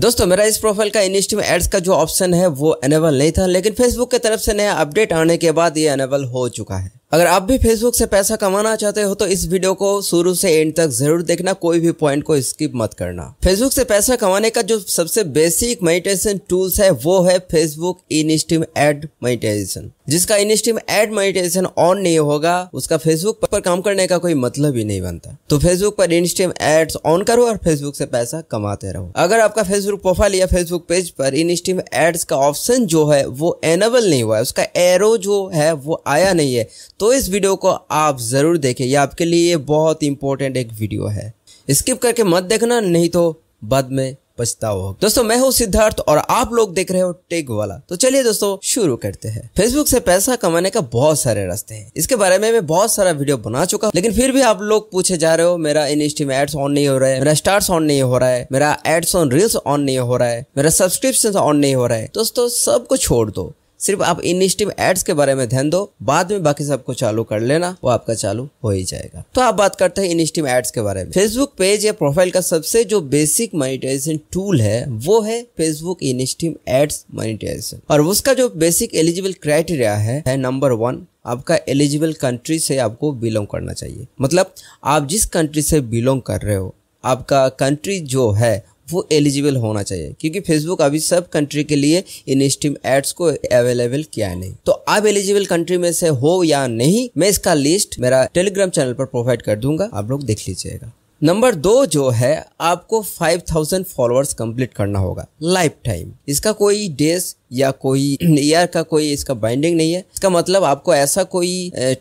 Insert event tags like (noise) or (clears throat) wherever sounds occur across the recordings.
दोस्तों मेरा इस प्रोफाइल का इन एड्स का जो ऑप्शन है वो एनेबल नहीं था लेकिन फेसबुक की तरफ से नया अपडेट आने के बाद ये एनेबल हो चुका है अगर आप भी फेसबुक से पैसा कमाना चाहते हो तो इस वीडियो को शुरू से एंड तक जरूर देखना कोई भी पॉइंट को स्किप मत करना फेसबुक से पैसा कमाने का जो सबसे बेसिक मेडिटेशन टूल्स है वो है Facebook in stream ad meditation जिसका in stream ad meditation on नहीं होगा उसका फेसबुक पर काम करने का कोई मतलब ही नहीं बनता तो फेसबुक पर इन स्टीम एड्स ऑन करो और फेसबुक से पैसा कमाते रहो अगर आपका फेसबुक प्रोफाइल या फेसबुक पेज पर इन स्टीम एड्स का ऑप्शन जो है वो एनेबल नहीं हुआ है उसका एरो जो है वो आया नहीं है तो इस वीडियो को आप ज़रूर देखें यह आपके लिए बहुत इंपॉर्टेंट एक वीडियो है स्किप करके मत देखना नहीं तो बाद में पछताओ दोस्तों मैं हूँ सिद्धार्थ और आप लोग देख रहे हो टेक वाला तो चलिए दोस्तों शुरू करते हैं फेसबुक से पैसा कमाने का बहुत सारे रास्ते हैं इसके बारे में मैं बहुत सारा वीडियो बना चुका हूँ लेकिन फिर भी आप लोग पूछे जा रहे हो मेरा इन एड्स ऑन नहीं हो रहा है मेरा स्टार्स ऑन नहीं हो रहा है मेरा एड्स ऑन रील्स ऑन नहीं हो रहा है मेरा सब्सक्रिप्शन ऑन नहीं हो रहा है दोस्तों सबको छोड़ दो सिर्फ आप इन स्टीम एड्स के बारे में ध्यान दो बाद में बाकी सबको चालू कर लेना वो आपका चालू हो ही जाएगा तो आप बात करते हैं इन स्टीम एड्स के बारे में फेसबुक पेज या प्रोफाइल का सबसे जो बेसिक मोनिटाइजेशन टूल है वो है Facebook in stream ads monetization और उसका जो बेसिक एलिजिबल क्राइटेरिया है, है नंबर वन आपका एलिजिबल कंट्री से आपको बिलोंग करना चाहिए मतलब आप जिस कंट्री से बिलोंग कर रहे हो आपका कंट्री जो है वो एलिजिबल होना चाहिए क्योंकि फेसबुक अभी सब कंट्री के लिए इन स्टीम एड्स को अवेलेबल किया नहीं तो आप एलिजिबल कंट्री में से हो या नहीं मैं इसका लिस्ट मेरा टेलीग्राम चैनल पर प्रोवाइड कर दूंगा आप लोग देख लीजिएगा नंबर दो जो है आपको 5000 फॉलोअर्स कंप्लीट करना होगा लाइफ टाइम इसका कोई डेज या कोई ईयर (clears throat) का कोई इसका बाइंडिंग नहीं है इसका मतलब आपको ऐसा कोई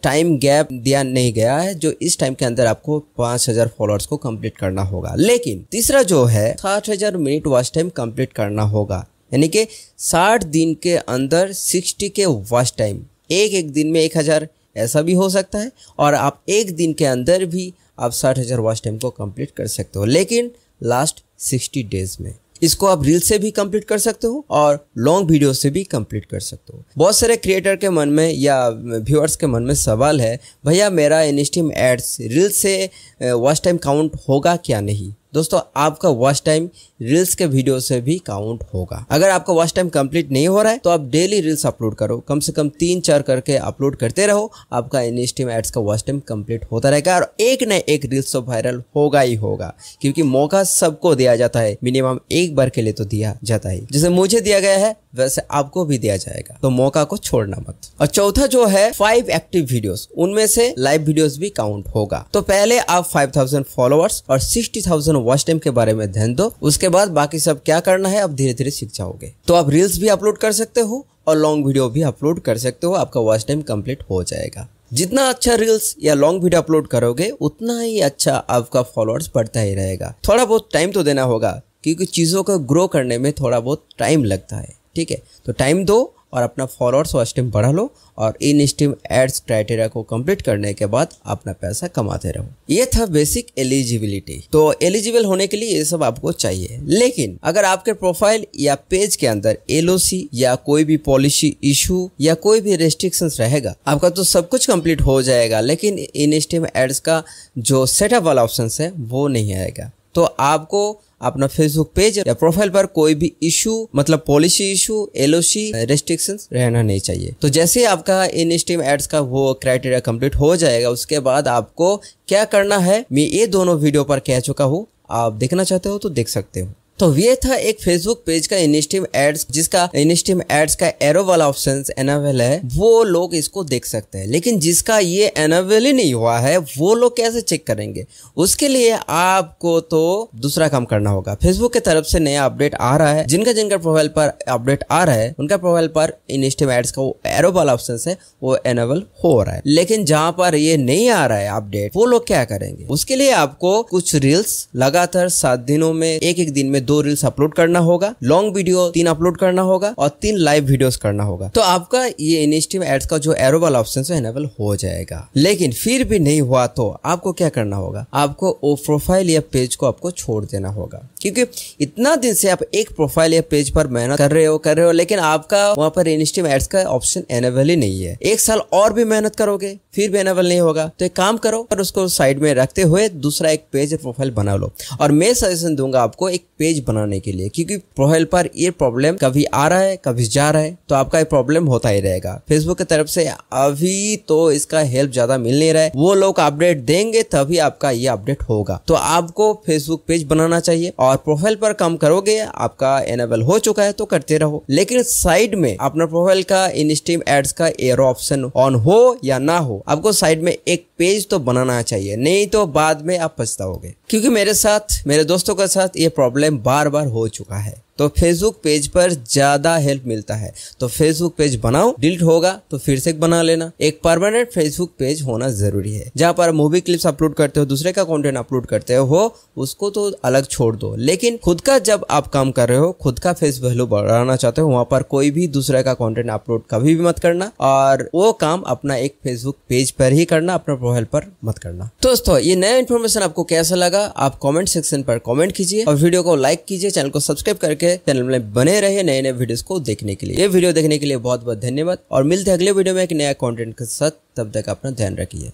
टाइम गैप दिया नहीं गया है जो इस टाइम के अंदर आपको 5000 फॉलोअर्स को कंप्लीट करना होगा लेकिन तीसरा जो है 60000 मिनट वॉच टाइम कंप्लीट करना होगा यानी कि साठ दिन के अंदर सिक्सटी के वॉच टाइम एक एक दिन में एक हजार ऐसा भी हो सकता है और आप एक दिन के अंदर भी आप साठ हज़ार वॉच टाइम को कंप्लीट कर सकते हो लेकिन लास्ट सिक्सटी डेज में इसको आप रील से भी कंप्लीट कर सकते हो और लॉन्ग वीडियो से भी कंप्लीट कर सकते हो बहुत सारे क्रिएटर के मन में या व्यूअर्स के मन में सवाल है भैया मेरा इनिस्टीम एड्स रील से वॉच टाइम काउंट होगा क्या नहीं दोस्तों आपका वॉच टाइम रील्स के वीडियो से भी काउंट होगा अगर आपका वॉच टाइम कंप्लीट नहीं हो रहा है तो आप डेली रील्स अपलोड करो कम से कम तीन चार करके अपलोड करते रहो आपका इनस्टीम एड्स का वॉच टाइम कंप्लीट होता रहेगा और एक न एक रील्स तो वायरल होगा ही होगा क्योंकि मौका सबको दिया जाता है मिनिमम एक बार के लिए तो दिया जाता है जैसे मुझे दिया गया है वैसे आपको भी दिया जाएगा तो मौका को छोड़ना मत और चौथा जो है फाइव एक्टिव वीडियोस उनमें से लाइव वीडियोस भी काउंट होगा तो पहले आप फाइव थाउजेंड फॉलोअर्स और सिक्सटी थाउजेंड वॉच टाइम के बारे में ध्यान दो उसके बाद बाकी सब क्या करना है आप धीरे धीरे सीख जाओगे तो आप रील्स भी अपलोड कर सकते हो और लॉन्ग वीडियो भी अपलोड कर सकते हो आपका वॉच टाइम कम्प्लीट हो जाएगा जितना अच्छा रील्स या लॉन्ग वीडियो अपलोड करोगे उतना ही अच्छा आपका फॉलोअर्स बढ़ता ही रहेगा थोड़ा बहुत टाइम तो देना होगा क्योंकि चीज़ों को ग्रो करने में थोड़ा बहुत टाइम लगता है ठीक है तो टाइम दो और अपना फॉलोअर्स और स्टीम बढ़ा लो और इन स्टीम एड्स क्राइटेरिया को कंप्लीट करने के बाद अपना पैसा कमाते रहो ये था बेसिक एलिजिबिलिटी तो एलिजिबल होने के लिए ये सब आपको चाहिए लेकिन अगर आपके प्रोफाइल या पेज के अंदर एल या कोई भी पॉलिसी इशू या कोई भी रेस्ट्रिक्शन रहेगा आपका तो सब कुछ कम्प्लीट हो जाएगा लेकिन इन स्टीम एड्स का जो सेटअप वाला ऑप्शन है वो नहीं आएगा तो आपको अपना फेसबुक पेज या प्रोफाइल पर कोई भी इशू मतलब पॉलिसी इशू एलओसी रेस्ट्रिक्शन रहना नहीं चाहिए तो जैसे आपका इन स्टीम एड्स का वो क्राइटेरिया कंप्लीट हो जाएगा उसके बाद आपको क्या करना है मैं ये दोनों वीडियो पर कह चुका हूँ आप देखना चाहते हो तो देख सकते हो तो ये था एक फेसबुक पेज का इनिस्टिव एड्स जिसका इनिस्टिव एड्स का एरो वाला ऑप्शन एनावेल है वो लोग इसको देख सकते हैं लेकिन जिसका ये एनावेल ही नहीं हुआ है वो लोग कैसे चेक करेंगे उसके लिए आपको तो दूसरा काम करना होगा फेसबुक के तरफ से नया अपडेट आ रहा है जिनका जिनका प्रोफाइल पर अपडेट आ रहा है उनका प्रोफाइल पर इनिस्टिव एड्स का वो एरो वाला ऑप्शन है वो एनावेल हो रहा है लेकिन जहाँ पर ये नहीं आ रहा है अपडेट वो लोग क्या करेंगे उसके लिए आपको कुछ रील्स लगातार सात दिनों में एक एक दिन में दो रील्स अपलोड करना होगा लॉन्ग वीडियो तीन अपलोड करना होगा और तीन लाइव वीडियोस करना होगा तो आपका ये इनिशियटिव एड्स का जो एरो वाला ऑप्शन है एनेबल हो जाएगा लेकिन फिर भी नहीं हुआ तो आपको क्या करना होगा आपको वो प्रोफाइल या पेज को आपको छोड़ देना होगा क्योंकि इतना दिन से आप एक प्रोफाइल या पेज पर मेहनत कर रहे हो कर रहे हो लेकिन आपका वहां पर इनिशिएटिव एड्स का ऑप्शन एनेबल ही नहीं है एक साल और भी मेहनत करोगे फिर भी एनेबल नहीं होगा तो एक काम करो पर उसको साइड में रखते हुए दूसरा एक पेज प्रोफाइल बना लो और मैं सजेशन दूंगा आपको एक पेज पेज बनाने के लिए क्योंकि प्रोफाइल पर ये प्रॉब्लम कभी आ रहा है कभी जा रहा है तो आपका ये प्रॉब्लम होता ही रहेगा फेसबुक की तरफ से अभी तो इसका हेल्प ज्यादा मिल नहीं रहा है वो लोग अपडेट देंगे तभी आपका ये अपडेट होगा तो आपको फेसबुक पेज बनाना चाहिए और प्रोफाइल पर काम करोगे आपका एनेबल हो चुका है तो करते रहो लेकिन साइड में अपना प्रोफाइल का इनस्टीम एड्स का एयर ऑप्शन ऑन हो या ना हो आपको साइड में एक पेज तो बनाना चाहिए नहीं तो बाद में आप पछताओगे क्योंकि मेरे साथ मेरे दोस्तों के साथ ये प्रॉब्लम बार बार हो चुका है तो फेसबुक पेज पर ज्यादा हेल्प मिलता है तो फेसबुक पेज बनाओ डिलीट होगा तो फिर से बना लेना एक परमानेंट फेसबुक पेज होना जरूरी है जहाँ पर मूवी क्लिप्स अपलोड करते हो दूसरे का कंटेंट अपलोड करते हो उसको तो अलग छोड़ दो लेकिन खुद का जब आप काम कर रहे हो खुद का फेस वैल्यू बढ़ाना चाहते हो वहाँ पर कोई भी दूसरे का कॉन्टेंट अपलोड कभी भी मत करना और वो काम अपना एक फेसबुक पेज पर ही करना अपना प्रोफाइल पर मत करना दोस्तों ये नया इन्फॉर्मेशन आपको कैसा लगा आप कॉमेंट सेक्शन पर कॉमेंट कीजिए और वीडियो को लाइक कीजिए चैनल को सब्सक्राइब करके करके चैनल में बने रहे नए नए वीडियोस को देखने के लिए ये वीडियो देखने के लिए बहुत बहुत धन्यवाद और मिलते हैं अगले वीडियो में एक नया कॉन्टेंट के साथ तब तक अपना ध्यान रखिए